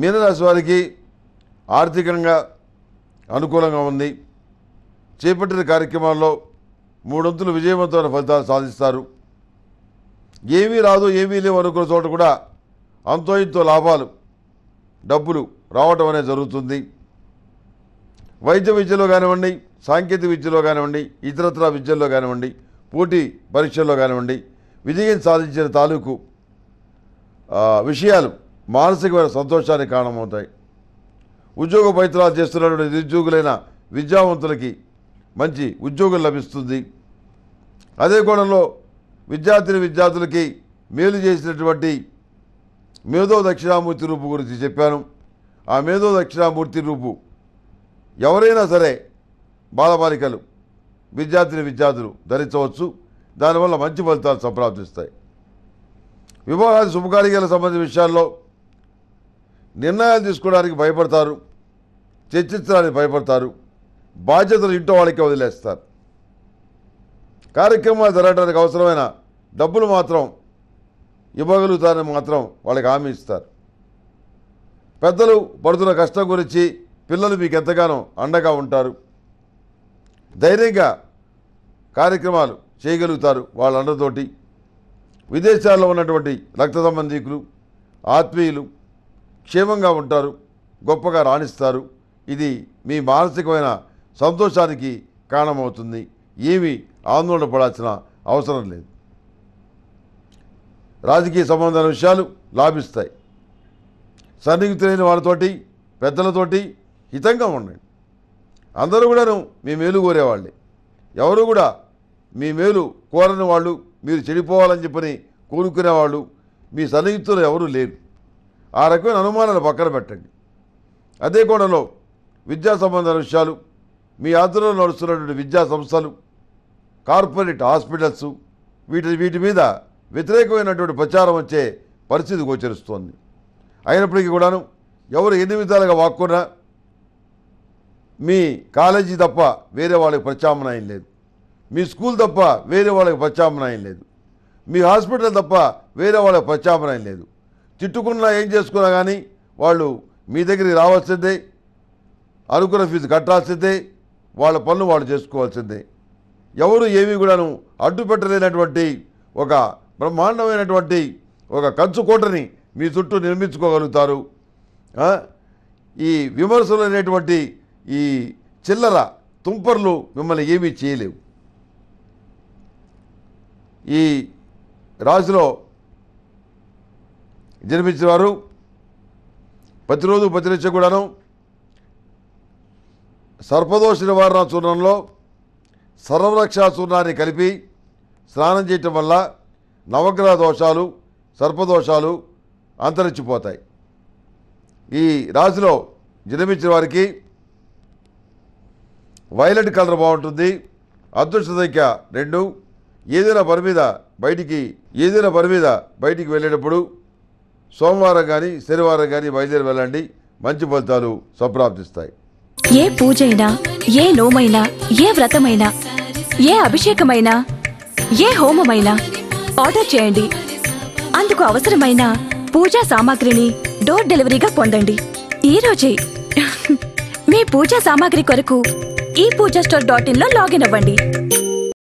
మీనరాశి వారికి ఆర్థికంగా అనుకూలంగా ఉంది చేపట్టిన కార్యక్రమాల్లో మూడొంతులు విజయవంతమైన ఫలితాలు సాధిస్తారు ఏమీ రాదు ఏమీ లేవు అనుకున్న చోట కూడా అంతో ఇంతో లాభాలు డబ్బులు రావటం అనేది జరుగుతుంది వైద్య విద్యలో కానివ్వండి సాంకేతిక విద్యలో కానివ్వండి ఇతరత్ర విద్యల్లో కానివ్వండి పోటీ పరీక్షల్లో కానివ్వండి విజయం సాధించిన తాలూకు విషయాలు మానసికమైన సంతోషానికి కారణమవుతాయి ఉద్యోగ పైతరాలు చేస్తున్నటువంటి నిరుద్యోగులైన విద్యావంతులకి మంచి ఉద్యోగం లభిస్తుంది అదే కోణంలో విద్యార్థిని విద్యార్థులకి మేలు చేసినటువంటి మేధో దక్షిణామూర్తి రూపు గురించి చెప్పాను ఆ మేధో దక్షిణామూర్తి రూపు ఎవరైనా సరే బాలబాలికలు విద్యార్థిని విద్యార్థులు ధరించవచ్చు దానివల్ల మంచి ఫలితాలు సంప్రాప్తిస్తాయి వివాహాది శుభకార్యాలకు సంబంధించిన విషయాల్లో నిర్ణయాలు తీసుకోవడానికి భయపడతారు చర్చించడానికి భయపడతారు బాధ్యతలు ఇంటో వాళ్ళకే వదిలేస్తారు కార్యక్రమాలు జరగడానికి అవసరమైన డబ్బులు మాత్రం ఇవ్వగలుగుతారని మాత్రం వాళ్ళకి హామీ ఇస్తారు పెద్దలు పడుతున్న కష్టం గురించి పిల్లలు మీకు ఎంతగానో అండగా ఉంటారు ధైర్యంగా కార్యక్రమాలు చేయగలుగుతారు వాళ్ళందరితోటి విదేశాల్లో ఉన్నటువంటి రక్త సంబంధికులు ఆత్మీయులు క్షేమంగా ఉంటారు గొప్పగా రాణిస్తారు ఇది మీ మానసికమైన సంతోషానికి కారణమవుతుంది ఏమీ ఆందోళన పడాల్సిన అవసరం లేదు రాజకీయ సంబంధమైన విషయాలు లాభిస్తాయి సన్నిహితులైన వాళ్ళతోటి పెద్దలతోటి హితంగా ఉండండి అందరూ కూడాను మీ మేలు కోరేవాళ్ళే ఎవరు కూడా మీ మేలు కోరని వాళ్ళు మీరు చెడిపోవాలని చెప్పని కోరుకునేవాళ్ళు మీ సన్నిహితులు ఎవరూ లేరు ఆ రకమైన అనుమానాలు పక్కన పెట్టండి అదే కోణంలో విద్యా సంబంధ విషయాలు మీ ఆధ్వర్యంలో నడుస్తున్నటువంటి విద్యా సంస్థలు కార్పొరేట్ హాస్పిటల్స్ వీటి వీటి మీద వ్యతిరేకమైనటువంటి ప్రచారం వచ్చే పరిస్థితి గోచరిస్తోంది అయినప్పటికీ కూడాను ఎవరు ఎన్ని విధాలుగా వాక్కున్నా మీ కాలేజీ తప్ప వేరే వాళ్ళకి ప్రత్యామ్నాయం లేదు మీ స్కూల్ తప్ప వేరే వాళ్ళకి ప్రత్యామ్నాయం లేదు మీ హాస్పిటల్ తప్ప వేరే వాళ్ళకి ప్రత్యామ్నాయం లేదు తిట్టుకున్నా ఏం చేసుకున్నా కానీ వాళ్ళు మీ దగ్గరికి రావాల్సిందే అనుకున్న ఫీజు కట్టాల్సిందే వాళ్ళ పనులు వాళ్ళు చేసుకోవాల్సిందే ఎవరు ఏమీ కూడాను అడ్డు పెట్టలేనటువంటి ఒక బ్రహ్మాండమైనటువంటి ఒక కంచుకోటని మీ చుట్టూ నిర్మించుకోగలుగుతారు ఈ విమర్శలు అనేటువంటి ఈ చిల్లర తుంపర్లు మిమ్మల్ని ఏమీ చేయలేవు ఈ రాశిలో జన్మించినవారు ప్రతిరోజు ప్రతినిత్య కూడాను సర్పదోష నివారణ చూర్ణంలో సర్వరక్షా చూర్ణాన్ని కలిపి స్నానం చేయటం వల్ల నవగ్రహ దోషాలు సర్పదోషాలు అంతరించిపోతాయి ఈ రాశిలో జన్మించిన వారికి వైలెట్ కలర్ బాగుంటుంది అదృష్ట సంఖ్య రెండు ఏదైనా పని మీద బయటికి ఏదైనా పని మీద బయటికి వెళ్ళేటప్పుడు సోమవారం కానీ శనివారం కానీ బయలుదేరి వెళ్ళండి మంచి ఫలితాలు స్వప్రాప్తిస్తాయి ఏ పూజైనా ఏ నోమైనా ఏ వ్రతమైనా ఏ అభిషేకమైనా ఏ హోమమైనా ఆర్డర్ చేయండి అందుకు అవసరమైన పూజా సామాగ్రిని డోర్ డెలివరీగా పొందండి ఈ రోజే మీ పూజా సామాగ్రి కొరకు ఈ పూజా స్టోర్ డాట్ ఇన్లో లాగిన్ అవ్వండి